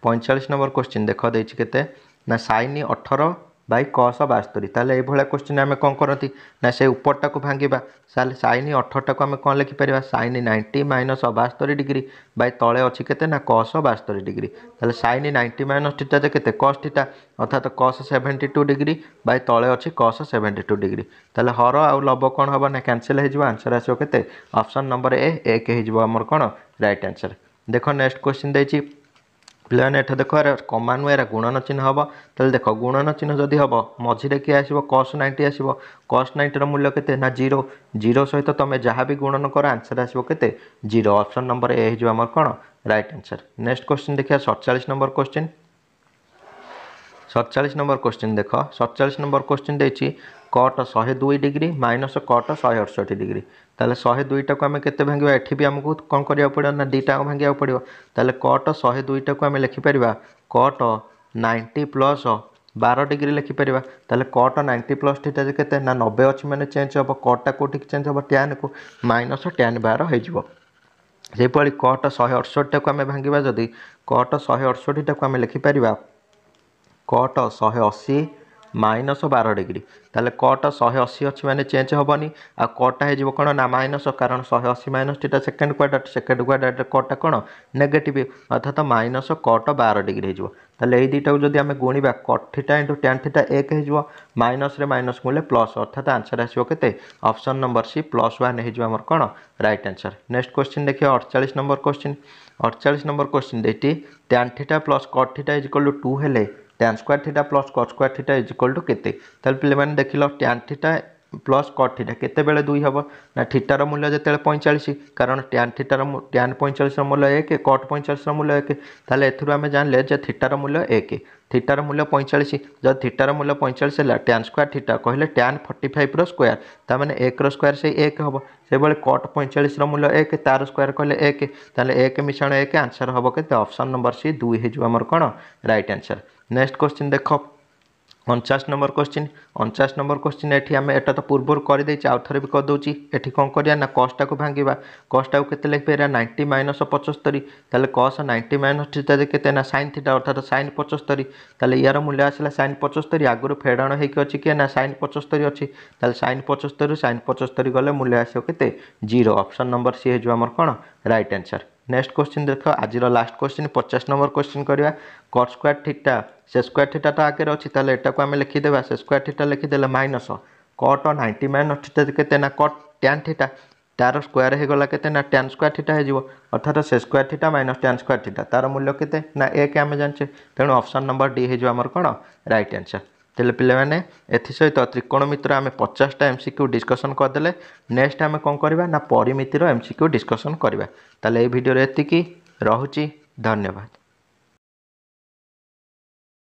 ପଇଁଚାଳିଶ ନମ୍ବର କୋଶ୍ଚିନ୍ ଦେଖ ଦେଇଛି କେତେ ନା ସାଇନ୍ ଅଠର ବାଇ କସ ବାସ୍ତରୀ ତାହେଲେ ଏଇଭଳିଆ କୋଶ୍ଚିନ୍ ଆମେ କ'ଣ କରନ୍ତି ନା ସେ ଉପରଟାକୁ ଭାଙ୍ଗିବା ତାହେଲେ ସାଇନ୍ ଅଠରଟାକୁ ଆମେ କ'ଣ ଲେଖିପାରିବା ସାଇନ୍ ନାଇଣ୍ଟି ମାଇନସ୍ ବାସ୍ତରୀ ଡିଗ୍ରୀ ବାଇ ତଳେ ଅଛି କେତେ ନା କସ ବାସ୍ତରୀ ଡିଗ୍ରୀ ତାହେଲେ ସାଇନ୍ ନାଇଣ୍ଟି ମାଇନସ୍ ଠିଟା ଯେ କେତେ କସ୍ ଠିଟା ଅର୍ଥାତ୍ cos seventy two degree by ତଳେ ଅଛି କସ୍ ସେଭେଣ୍ଟି ଟୁ ଡିଗ୍ରୀ ତାହେଲେ ହର ଆଉ ଲବ କ'ଣ ହେବ ନା କ୍ୟାନସେଲ୍ ହେଇଯିବ ଆନ୍ସର୍ ଆସିବ କେତେ ଅପସନ୍ ନମ୍ବର ଏ ଏକ ହେଇଯିବ ଆମର କ'ଣ ରାଇଟ୍ ଆନ୍ସର୍ ଦେଖ ନେକ୍ସଟ କୋଶ୍ଚିନ୍ ଦେଇଛି ପିଲାମାନେ ଏଠି ଦେଖ ଏରା କମା ନୁହେଁ ଏରା ଗୁଣନ ଚିହ୍ନ ହେବ ତାହେଲେ ଦେଖ ଗୁଣନ ଚିହ୍ନ ଯଦି ହେବ ମଝିରେ କିଏ ଆସିବ କଷ୍ଟ ନାଇଣ୍ଟି ଆସିବ କଷ୍ଟ ନାଇଣ୍ଟିର ମୂଲ୍ୟ କେତେ ନା ଜିରୋ ଜିରୋ ସହିତ ତୁମେ ଯାହା ବି ଗୁଣନ କର ଆନ୍ସର୍ ଆସିବ କେତେ ଜିରୋ ଅପସନ୍ ନମ୍ବର ଏ ହେଇଯିବ ଆମର କ'ଣ ରାଇଟ୍ ଆନ୍ସର ନେକ୍ସଟ କ୍ୱେଶ୍ଚିନ୍ ଦେଖିବା ସତଚାଳିଶ ନମ୍ବର କ୍ୱେଶ୍ଚିନ୍ ସତଚାଳିଶ ନମ୍ବର କ୍ୱେଶ୍ଚିନ୍ ଦେଖ ସତଚାଳିଶ ନମ୍ବର କ୍ୱେଶ୍ଚିନ୍ ଦେଇଛି কট শহে দুই ডিগ্রি মাইনস কট শহে অড়ষঠি ডিগ্রি তাহলে শহে দুইটাকে আমি কেতে ভাঙিবা এটি বি আমাকে কম করা পড়ে না দুইটা ভাঙিয়া পড়ব তাহলে কট শহে দুইটাকে আমি লেখিপারা কট নাইন্টি প্লস ବାର ଡିଗ୍ରୀ ଲେଖିପାରିବା ତାହେଲେ କଟ୍ ନାଇଣ୍ଟି ପ୍ଲସ୍ ଥିଟା କେତେ ନା ନବେ ଅଛି ମାନେ ଚେଞ୍ଜ ହେବ କଟ୍ଟା କେଉଁଠିକି ଚେଞ୍ଜ ହେବ ଟ୍ୟାନ୍କୁ ମାଇନସ୍ ଟ୍ୟାନ୍ ବାର ହେଇଯିବ ସେହିଭଳି କଟ୍ ଶହେ ଅଠଷଠିଟାକୁ ଆମେ ଭାଙ୍ଗିବା ଯଦି କଟ୍ ଶହେ ଅଠଷଠିଟାକୁ ଆମେ ଲେଖିପାରିବା କଟ୍ ଶହେ ଅଶୀ মাইନସ୍ ବାର ଡିଗ୍ରୀ ତାହେଲେ କଟ୍ ଶହେ ଅଶୀ ଅଛି ମାନେ ଚେଞ୍ଜ ହେବନି ଆଉ କଟ୍ଟା ହେଇଯିବ କ'ଣ ନା ମାଇନସ୍ କାରଣ ଶହେ ଅଶୀ minus theta second quadrant second କ୍ୱାଡ଼୍ରାଟ୍ରେ କଟ୍ଟା କ'ଣ ନେଗେଟିଭ୍ ଅର୍ଥାତ୍ ମାଇନସ୍ କଟ୍ ବାର ଡିଗ୍ରୀ ହେଇଯିବ ତାହେଲେ ଏଇ ଦୁଇଟାକୁ ଯଦି ଆମେ ଗୁଣିବା cot theta into tan theta ଏକ ହେଇଯିବ ମାଇନସ୍ରେ ମାଇନସ୍ ଗୁଣିଲେ ପ୍ଲସ୍ ଅର୍ଥାତ୍ ଆନ୍ସର୍ ଆସିବ କେତେ option number C plus one ହେଇଯିବ ଆମର କ'ଣ ରାଇଟ୍ ଆନ୍ସର୍ ନେକ୍ସଟ କୋଶ୍ଚିନ୍ ଦେଖିବା ଅଡ଼ଚାଳିଶ ନମ୍ବର କୋଶ୍ଚିନ୍ ଅଡ଼ଚାଳିଶ ନମ୍ବର କୋଶ୍ଚିନ୍ ଏଇଠି tan theta plus cot theta is equal to ହେଲେ tan square theta plus cot square theta is equal to কেতে তাহলে পিলামানে দেখিল tan theta plus cot theta কেতবে দুই হব না থিটার মূল্য যেত পঁয়চাশ কারণ ট্যান থিটার ট্যান পঁয়চাশর মূল্য এক কট পঁয়চাশর মূল্য এক তাহলে এর আমি জানলে যে থিটার মূল্য এক থিটার মূল্য পঁয়চাশ যদি থিটার মূল্য পঁয়চাশ হল ট্যান স্কোয়ার থিটা কহিলে ট্যান ফর্টি ফাইভ্র স্কোয়ার তার মানে একর স্কোয়ার সেই এক হব সেইভাবে কট পঁয়চাশর মূল্য এক তার স্কোয়ার কহিলে এক তাহলে এক মিশ্রণ এক আনসার হব কেতে অপশন নম্বর সি দুই হয়ে যাব আমার কোণ রাইট আনসার ନେକ୍ସଟ କ୍ୱେଶ୍ଚିନ୍ ଦେଖ ଅଣଚାଶ ନମ୍ବର କ୍ୱେଶ୍ଚିନ୍ ଅଣଚାଶ ନମ୍ବର କ୍ୱେଶ୍ଚିନ୍ ଏଠି ଆମେ ଏଟା ତ ପୂର୍ବରୁ କରିଦେଇଛେ ଆଉ ଥରେ ବି କରିଦେଉଛି ଏଠି କ'ଣ କରିବା ନା କସ୍ଟାକୁ ଭାଙ୍ଗିବା କସ୍ଟାକୁ କେତେ ଲେଖିପାରିବା ନାଇଣ୍ଟି ମାଇନସ୍ ପଞ୍ଚସ୍ତରୀ ତାହେଲେ କସ୍ ନାଇଣ୍ଟି ମାଇନସ୍ ଥିଟା କେତେ ନା ସାଇନ୍ ଥିଟା ଅର୍ଥାତ ସାଇନ୍ ପଞ୍ଚସ୍ତରୀ ତାହେଲେ ୟାର ମୂଲ୍ୟ ଆସିଲା ସାଇନ୍ ପଞ୍ଚସ୍ତରୀ ଆଗରୁ ଫେଡ଼ାଣ ହେଇକି ଅଛି କି ନା ସାଇନ୍ ପଞ୍ଚସ୍ତରୀ ଅଛି ତାହେଲେ ସାଇନ୍ ପଞ୍ଚସ୍ତରୀରୁ ସାଇନ୍ ପଞ୍ଚସ୍ତରୀ ଗଲେ ମୂଲ୍ୟ ଆସିବ କେତେ ଜିରୋ ଅପସନ୍ ନମ୍ବର ସି ହେଇଯିବ ଆମର କ'ଣ ରାଇଟ୍ ଆନ୍ସର୍ ନେକ୍ସଟ କ୍ୱେଶ୍ଚିନ୍ ଦେଖ ଆଜିର ଲାଷ୍ଟ କ୍ୱେଶ୍ଚିନ୍ ପଚାଶ ନମ୍ବର କ୍ୱେଶ୍ଚିନ୍ କରିବା cot square theta sec square ଠିଟାଟା ଆଗରେ ଅଛି ତାହେଲେ ଏଟାକୁ ଆମେ ଲେଖିଦେବା ସେ ସ୍କୋୟାର ଠିଟା ଲେଖିଦେଲେ minus cot ninety minus theta କେତେ ନା କଟ୍ ଟ୍ୟାନ୍ ଠିଟା ତାର ସ୍କୋୟାର ହୋଇଗଲା କେତେ ନା ଟ୍ୟାନ୍ ସ୍କୋୟାର ଠିଟା ହୋଇଯିବ ଅର୍ଥାତ୍ sec square theta minus tan square theta ତାର ମୂଲ୍ୟ କେତେ ନା ଏକ ଆମେ ଜାଣିଛେ ତେଣୁ ଅପସନ୍ ନମ୍ବର ଡି ହୋଇଯିବ ଆମର କ'ଣ ରାଇଟ୍ ଆନ୍ସର୍ ତାହେଲେ ପିଲାମାନେ ଏଥିସହିତ ତ୍ରିକୋଣମିତିର ଆମେ ପଚାଶଟା ଏମ୍ ସି କ୍ୟୁ ଡିସ୍କସନ୍ କରିଦେଲେ ନେକ୍ସଟ୍ ଆମେ କ'ଣ କରିବା ନା ପରିମିତିର ଏମ୍ ସି କ୍ୟୁ ଡିସ୍କସନ୍ କରିବା ତାହେଲେ ଏଇ ଭିଡ଼ିଓରେ ଏତିକି ରହୁଛି ଧନ୍ୟବାଦ